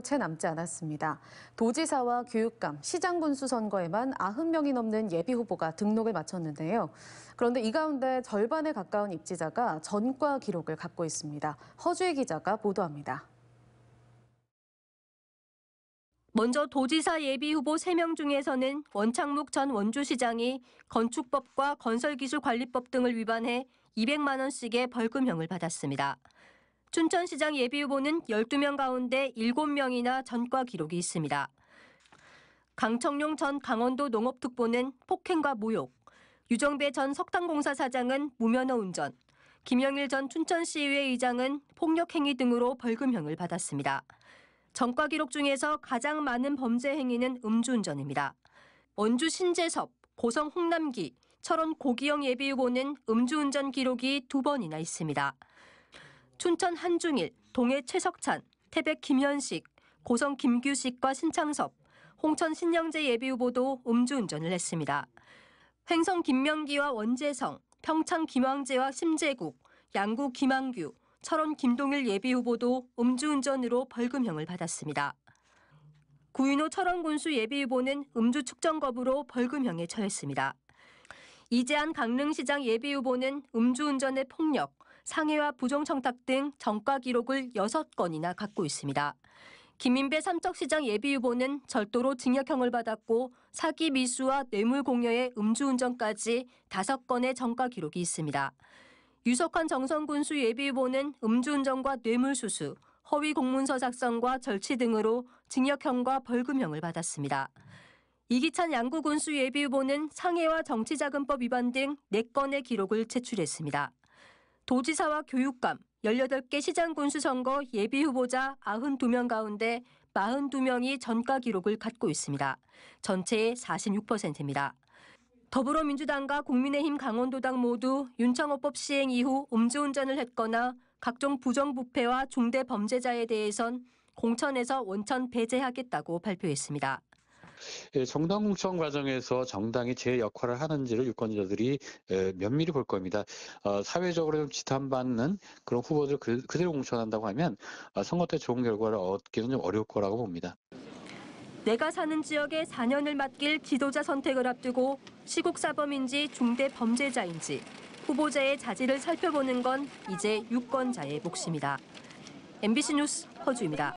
도채 남지 않았습니다. 도지사와 교육감, 시장군수 선거에만 90명이 넘는 예비 후보가 등록을 마쳤는데요. 그런데 이 가운데 절반에 가까운 입지자가 전과 기록을 갖고 있습니다. 허주희 기자가 보도합니다. 먼저 도지사 예비후보 3명 중에서는 원창묵 전 원주시장이 건축법과 건설기술관리법 등을 위반해 200만 원씩의 벌금형을 받았습니다. 춘천시장 예비후보는 12명 가운데 7명이나 전과 기록이 있습니다. 강청룡 전 강원도 농업특보는 폭행과 모욕, 유정배 전 석탄공사 사장은 무면허 운전, 김영일 전 춘천시의회 의장은 폭력행위 등으로 벌금형을 받았습니다. 전과 기록 중에서 가장 많은 범죄 행위는 음주운전입니다. 원주 신재섭, 고성 홍남기, 철원 고기영 예비후보는 음주운전 기록이 두 번이나 있습니다. 춘천 한중일, 동해 최석찬, 태백 김현식, 고성 김규식과 신창섭, 홍천 신영재 예비후보도 음주운전을 했습니다. 횡성 김명기와 원재성, 평창 김황재와 심재국, 양구 김한규, 철원 김동일 예비후보도 음주운전으로 벌금형을 받았습니다. 구인호 철원군수 예비후보는 음주 측정 거부로 벌금형에 처했습니다. 이재한 강릉시장 예비후보는 음주운전의 폭력, 상해와 부정청탁 등 정가 기록을 6건이나 갖고 있습니다. 김인배 삼척시장 예비후보는 절도로 징역형을 받았고 사기 미수와 뇌물 공여의 음주운전까지 5건의 정가 기록이 있습니다. 유석환 정선군수 예비후보는 음주운전과 뇌물수수, 허위 공문서 작성과 절취 등으로 징역형과 벌금형을 받았습니다. 이기찬 양구군수 예비후보는 상해와 정치자금법 위반 등 4건의 기록을 제출했습니다. 도지사와 교육감 18개 시장군수 선거 예비 후보자 92명 가운데 42명이 전과 기록을 갖고 있습니다. 전체의 46%입니다. 더불어민주당과 국민의힘 강원도당 모두 윤창호법 시행 이후 음주운전을 했거나 각종 부정부패와 중대 범죄자에 대해선 공천에서 원천 배제하겠다고 발표했습니다. 예, 정당 공천 과정에서 정당이 제 역할을 하는지를 유권자들이 예, 면밀히 볼 겁니다. 어, 사회적으로 좀 지탄받는 그런 후보들 그, 그대로 공천한다고 하면 아, 선거 때 좋은 결과를 얻기는 좀 어려울 거라고 봅니다. 내가 사는 지역에 4년을 맡길 지도자 선택을 앞두고 시국사범인지 중대 범죄자인지 후보자의 자질을 살펴보는 건 이제 유권자의 몫입니다. MBC 뉴스 허주입니다.